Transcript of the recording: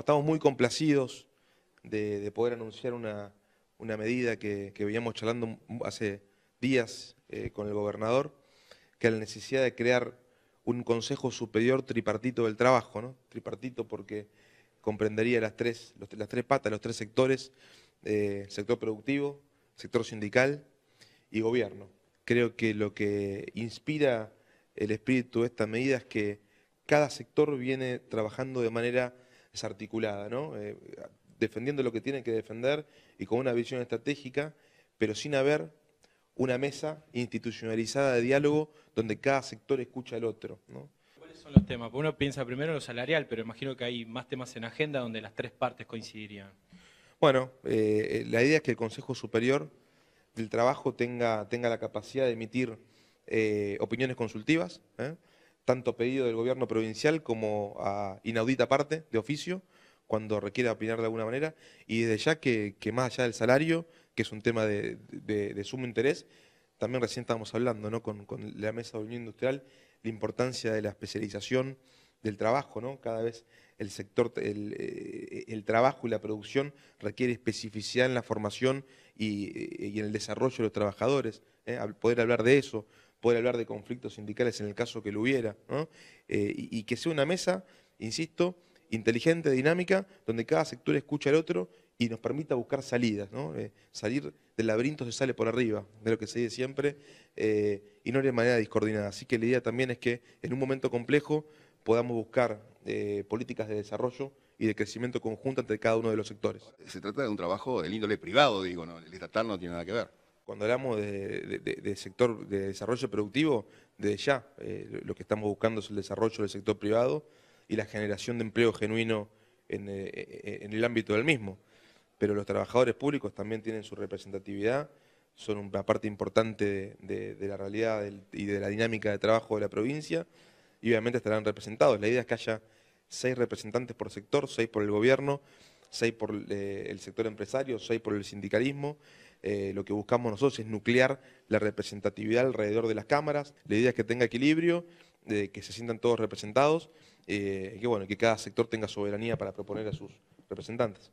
estamos muy complacidos de, poder anunciar una, medida que, que, charlando hace días eh, con el gobernador, que es la necesidad de crear un Consejo Superior Tripartito del Trabajo, ¿no? Tripartito porque comprendería las tres, las tres patas, los tres sectores, eh, sector productivo, sector sindical y gobierno. Creo que lo que inspira el espíritu de esta medida es que cada sector viene trabajando de manera es articulada, ¿no? Eh, defendiendo lo que tiene que defender y con una visión estratégica, pero sin haber una mesa institucionalizada de diálogo donde cada sector escucha al otro. ¿Cuáles son los temas? Uno piensa primero en lo salarial, pero imagino que hay más temas en agenda donde las tres partes coincidirían. Bueno, eh, la idea es que el Consejo Superior del Trabajo tenga, la capacidad de emitir eh, opiniones consultivas, tanto pedido del gobierno provincial como a inaudita parte de oficio, cuando requiera opinar de alguna manera, y desde ya que, más allá del salario, que es un tema de, sumo interés, también recién estábamos hablando con, la mesa de unión industrial, la importancia de la especialización del trabajo, ¿no? cada vez el sector, el, eh, trabajo y la producción requiere especificidad en la formación y, eh, en el desarrollo de los trabajadores, ¿eh? poder hablar de eso, poder hablar de conflictos sindicales en el caso que lo hubiera, eh, y, que sea una mesa, insisto, inteligente, dinámica, donde cada sector escucha al otro y nos permita buscar salidas, eh, salir del laberinto se sale por arriba, de lo que se dice siempre, eh, y no de manera discoordinada. Así que la idea también es que en un momento complejo podamos buscar políticas de desarrollo y de crecimiento conjunto entre cada uno de los sectores. Se trata de un trabajo del índole privado, digo, ¿no? el estatal no tiene nada que ver cuando hablamos de, sector de desarrollo productivo, desde ya eh, lo que estamos buscando es el desarrollo del sector privado y la generación de empleo genuino en, eh, eh, el ámbito del mismo. Pero los trabajadores públicos también tienen su representatividad, son una parte importante de, de la realidad y de la dinámica de trabajo de la provincia y obviamente estarán representados. La idea es que haya seis representantes por sector, seis por el gobierno 6 por eh, el sector empresario, 6 por el sindicalismo. Eh, lo que buscamos nosotros es nuclear la representatividad alrededor de las cámaras. La idea es que tenga equilibrio, que se sientan todos representados eh, y bueno, que cada sector tenga soberanía para proponer a sus representantes.